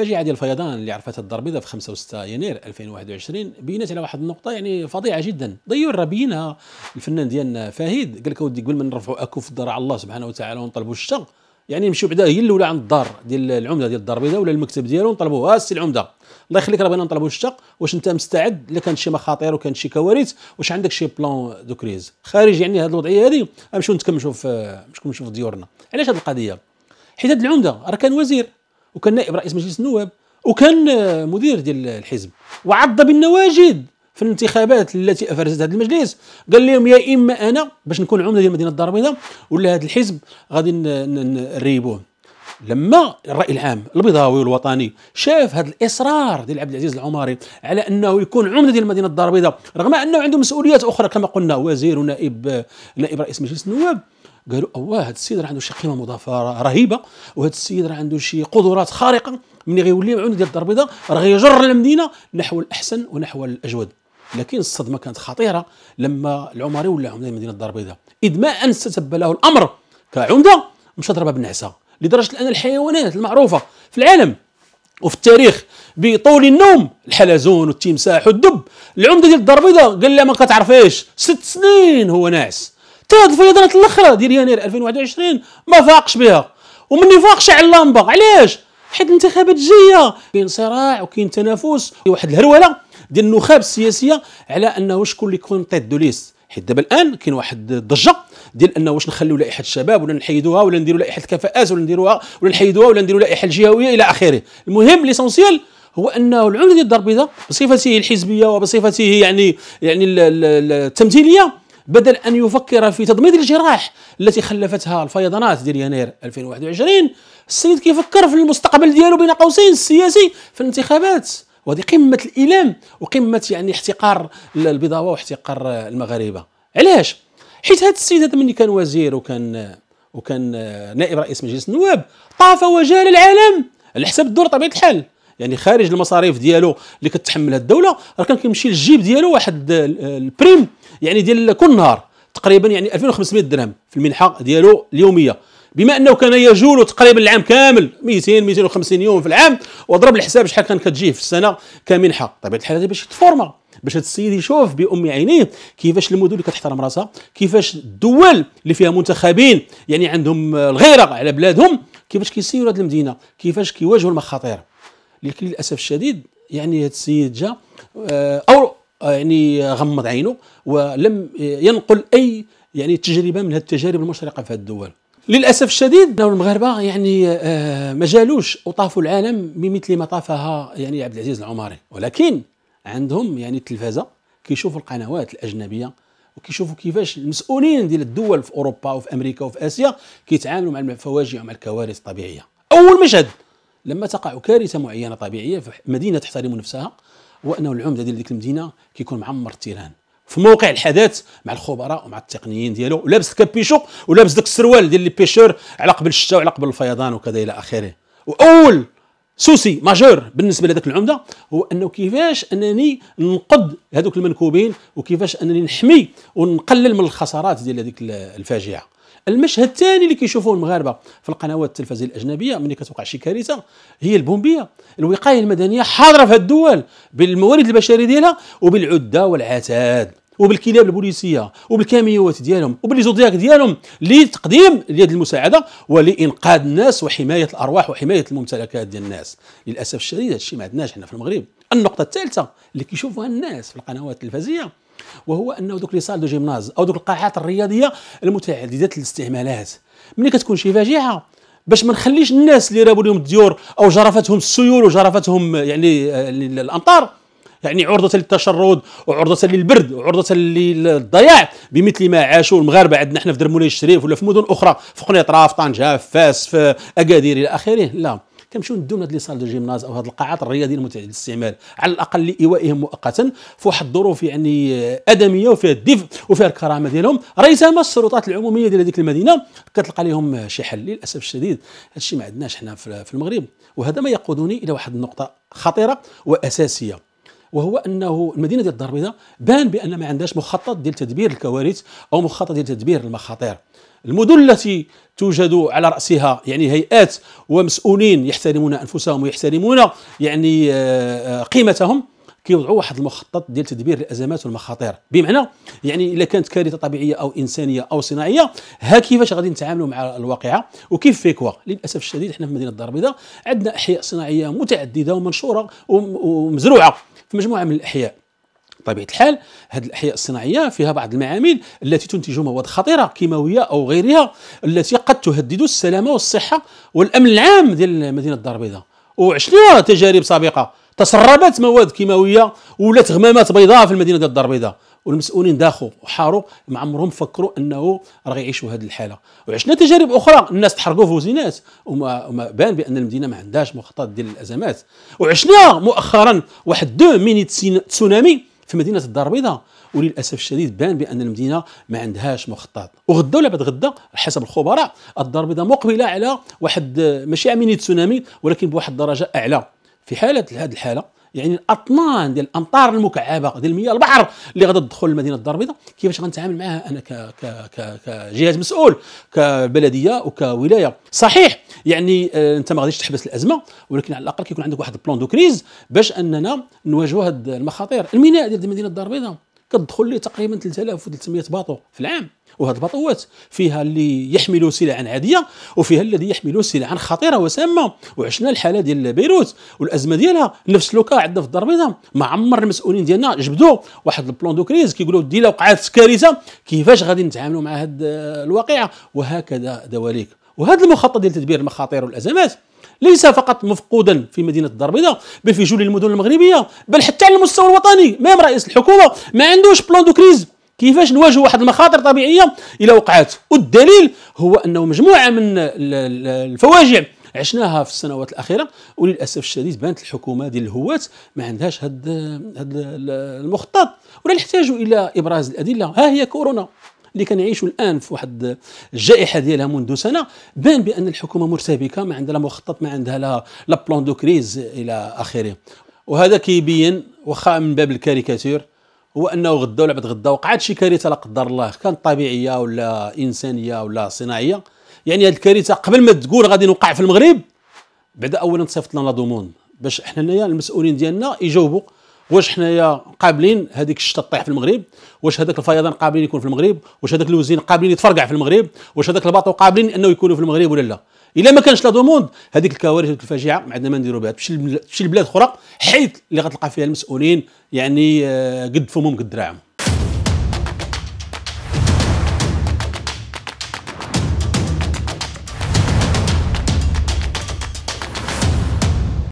الفاجعه ديال الفيضان اللي عرفتها الدار البيضاء في 5 و6 يناير 2021 بينت على واحد النقطه يعني فظيعه جدا ضيور راه بينها الفنان ديالنا فهيد قال لك اودي قبل ما نرفعوا اكف الدار على الله سبحانه وتعالى ونطلبوا الشر يعني نمشيو بعدا هي الاولى عند الدار ديال العمده ديال الدار البيضاء ولا المكتب ديالو نطلبوا ها السي آه، العمده الله يخليك راه بغينا نطلبوا الشق واش انت مستعد الا كان شي مخاطر وكانت شي كوارث واش عندك شي بلان دو كريز خارج يعني هذه الوضعيه هذه نمشيو نتكمشوا في آه، نمشيو في ديورنا علاش هذه القضيه حيت هذه العمده راه كان وزير وكان نائب رئيس مجلس النواب وكان مدير ديال الحزب وعض بالنواجد في الانتخابات التي افرزت هذا المجلس قال لهم يا اما انا باش نكون عمده ديال مدينه الدار البيضاء ولا هذا الحزب غادي نريبوه لما الراي العام البيضاوي والوطني شاف هذا الاصرار ديال عبد العزيز العماري على انه يكون عمده ديال المدينه الدار البيضاء رغم انه عنده مسؤوليات اخرى كما قلنا وزير ونائب نائب رئيس مجلس النواب قالوا اوه هذا السيد راه عنده شي قيمه مضافه رهيبه وهذا السيد راه عنده شي قدرات خارقه ملي غيولي معون ديال الدار البيضاء راه غيجر المدينه نحو الاحسن ونحو الاجود لكن الصدمه كانت خطيره لما العمري ولا عمده مدينه الدار البيضاء اذ ما ان استتب له الامر كعمده مشى ضربها بالنعسه لدرجه ان الحيوانات المعروفه في العالم وفي التاريخ بطول النوم الحلزون والتمساح والدب العمده ديال الدار البيضاء قال لها ما كتعرفيش ست سنين هو ناعس حتى الفيضانات الاخرى ديال يناير 2021 ما فاقش بها ومن فاقش على اللمبه علاش حيت الانتخابات جايه كاين صراع وكاين تنافس واحد الهروله ديال النخب السياسيه على انه شكون اللي يكون تيت دوليس ليست حيت دابا الان كاين واحد الضجه ديال انه واش نخليو لائحه الشباب ولا نحيدوها ولا نديروا لائحه الكفاءات ولا نديروها ولا نحيدوها ولا نديروا لائحه الجهويه الى اخره المهم ليسونسيال هو انه العمله ديال الدار البيضاء بصفته الحزبيه وبصفته يعني يعني التمثيليه بدل أن يفكر في تضميد الجراح التي خلفتها الفيضانات ديال يناير 2021 السيد كيفكر في المستقبل ديالو بين قوسين السياسي في الانتخابات وهذه قمة الإيلام وقمة يعني احتقار البيضاوة واحتقار المغاربة علاش؟ حيت هذا السيد هذا ملي كان وزير وكان وكان نائب رئيس مجلس النواب طاف وجال العالم على حساب الدور طبيعة الحال يعني خارج المصاريف ديالو اللي كتحملها الدوله راه كان كيمشي للجيب ديالو واحد البريم يعني ديال كل نهار تقريبا يعني 2500 درهم في المنحه ديالو اليوميه بما انه كان يجول تقريبا العام كامل 200 250 يوم في العام وضرب الحساب شحال كان كتجيه في السنه كمنحه طبيعه الحال هذه باش يتفورما باش هذا السيد يشوف بام عينيه كيفاش المدن اللي كتحترم راسها كيفاش الدول اللي فيها منتخبين يعني عندهم الغيره على بلادهم كيفاش كيسيروا هذه المدينه كيفاش كيواجهوا المخاطر لكن للاسف الشديد يعني هذا السيد جا آه، او آه، يعني غمض عينه ولم آه، ينقل اي يعني تجربه من التجارب المشرقه في هذه الدول للاسف الشديد المغاربه يعني ما جالوش وطافوا العالم بمثل ما طافها يعني عبد العزيز العماري ولكن عندهم يعني التلفازه كيشوفوا القنوات الاجنبيه وكيشوفوا كيفاش المسؤولين ديال الدول في اوروبا وفي امريكا وفي اسيا كيتعاملوا مع الفواجع ومع الكوارث الطبيعيه اول مشهد لما تقع كارثه معينه طبيعيه مدينه تحترم نفسها هو انه العمده ديال ديك المدينه كيكون معمر التيران في موقع الحدث مع الخبراء ومع التقنيين ديالو ولابس كابيشو ولابس داك السروال ديال لي بيشور على قبل الشتاء وعلى قبل الفيضان وكذا الى اخره واول سوسي ماجور بالنسبه لهذاك العمده هو انه كيفاش انني نقد هذوك المنكوبين وكيفاش انني نحمي ونقلل من الخسارات ديال هذيك الفاجعه المشهد الثاني اللي كيشوفوه المغاربه في القنوات التلفزيونيه الاجنبيه ملي كتوقع شي كارثه هي البومبيه الوقايه المدنيه حاضره في هذه الدول بالموارد البشريه ديالها وبالعده والعتاد وبالكلاب البوليسيه وبالكاميوات ديالهم وبالزودياك ديالهم لتقديم يد المساعده ولانقاذ الناس وحمايه الارواح وحمايه الممتلكات ديال الناس للاسف الشديد هذا الشيء ما عندناش حنا في المغرب النقطه الثالثه اللي كيشوفوها الناس في القنوات التلفزيونيه وهو انه دوك لي سال دو جيمناز او دوك القاعات الرياضيه المتعدده الاستعمالات ملي كتكون شي فجيعه باش ما نخليش الناس اللي رابوا لهم الديور او جرفتهم السيول وجرفتهم يعني آه، الامطار يعني عرضة للتشرد وعرضة للبرد وعرضة للضياع بمثل ما عاشوا المغاربة عندنا حنا في درمولي الشريف ولا في مدن أخرى في قنيطرة في طنجة في فاس في أكادير إلى آخره لا كنمشيو من هاد لي سال دو جيمناز او هاد القاعات الرياضيه المتعدده الاستعمال على الاقل لايوائهم مؤقتا في واحد الظروف يعني ادميه وفيها الدفء وفيها الكرامه ديالهم ريثما السلطات العموميه ديال هذيك المدينه كتلقى لهم شي حل للاسف الشديد هادشي ما عندناش حنا في المغرب وهذا ما يقودني الى واحد النقطه خطيره واساسيه وهو انه المدينه ديال الدار البيضاء بان بان ما عندهاش مخطط ديال تدبير الكوارث او مخطط ديال تدبير المخاطر المدن التي توجد على رأسها يعني هيئات ومسؤولين يحترمون أنفسهم ويحترمون يعني آه، قيمتهم كيوضعوا واحد المخطط ديال تدبير الازمات والمخاطر بمعنى يعني اذا كانت كارثه طبيعيه او انسانيه او صناعيه ها كيفاش غادي نتعاملوا مع الواقعه وكيف فيكوا للاسف الشديد احنا في مدينه الدار البيضاء عندنا احياء صناعيه متعدده ومنشوره ومزروعه في مجموعه من الاحياء بطبيعه الحال هذه الاحياء الصناعيه فيها بعض المعامل التي تنتج مواد خطيره كيماويه او غيرها التي قد تهدد السلامه والصحه والامن العام ديال مدينه الدار البيضاء وعشنا تجارب سابقه تسربت مواد كيماويه ولات غمامات بيضاء في المدينه ديال الدار البيضاء والمسؤولين داخوا وحاروا ما عمرهم فكروا انه راه يعيشوا هذه الحاله وعشنا تجارب اخرى الناس تحرقوا فوزينات وما, وما بان بان المدينه ما عندهاش مخطط ديال الازمات وعشنا مؤخرا واحد دو ميني تسونامي في مدينه الدار البيضاء وللاسف الشديد بان بان المدينه ما عندهاش مخطط وغدا ولا بعد غدا حسب الخبراء الدار البيضاء مقبله على واحد ماشي عمليه تسونامي ولكن بواحد الدرجه اعلى في حاله هذه الحاله يعني الاطنان ديال الامطار المكعبه ديال المياه البحر اللي غادي تدخل لمدينه الدار البيضاء كيفاش غنتعامل معها انا ك ك ك كجهاز مسؤول كبلديه وكولايه صحيح يعني آه انت ما غاديش تحبس الازمه ولكن على الاقل كيكون عندك واحد البلان دو كريز باش اننا نواجهوا هذه المخاطر الميناء ديال مدينه الدار البيضاء كتدخل لي تقريبا 3300 باطو في العام وهاد الباطوات فيها اللي يحمل سلعا عاديه وفيها الذي يحمل سلعا خطيره وسامه وعشنا الحاله ديال بيروت والازمه ديالها نفس لوكا عندنا في الدار البيضاء ما عمر المسؤولين ديالنا جبدوا واحد البلان دو كريز كيقولوا دي لو وقعت كارثه كيفاش غادي نتعاملوا مع هاد الواقعه وهكذا دواليك وهذا المخطط ديال تدبير المخاطر والازمات ليس فقط مفقودا في مدينه الدار البيضاء بل في جل المدن المغربيه بل حتى على المستوى الوطني ميم رئيس الحكومه ما عندوش بلان دو كريز كيفاش نواجهوا واحد المخاطر طبيعيه الى وقعات والدليل هو انه مجموعه من الفواجع عشناها في السنوات الاخيره وللاسف الشديد بانت الحكومه ديال الهوات ما عندهاش هذا المخطط ولا نحتاج الى ابراز الادله ها هي كورونا اللي كنعيشوا الان في واحد الجائحه ديالها منذ سنه بان بان الحكومه مرتبكه ما عندها لا مخطط ما عندها لا لا بلان دو كريز الى اخره وهذا كيبين واخا من باب الكاريكاتير هو انه غدا ولا بعد غدا وقعت شي كارثه لا قدر الله كانت طبيعيه ولا انسانيه ولا صناعيه يعني هذه الكارثه قبل ما تقول غادي نوقع في المغرب بعد اولا تصيفط لنا لا دومون باش حنا المسؤولين ديالنا يجاوبوا واش حنايا قابلين هذيك الشتا تطيح في المغرب واش هذاك الفيضان قابلين يكون في المغرب واش هذاك الوزين قابلين يتفرقع في المغرب واش هذاك الباطو قابلين انه يكونوا في المغرب ولا لا الا ما كانش لا دوموند هذيك الكوارث هذيك الفاجعه ما عندنا ما نديروا بها تمشي لبلاد اخرى حيث اللي غتلقى فيها المسؤولين يعني آه، قد فمهم قد دراعهم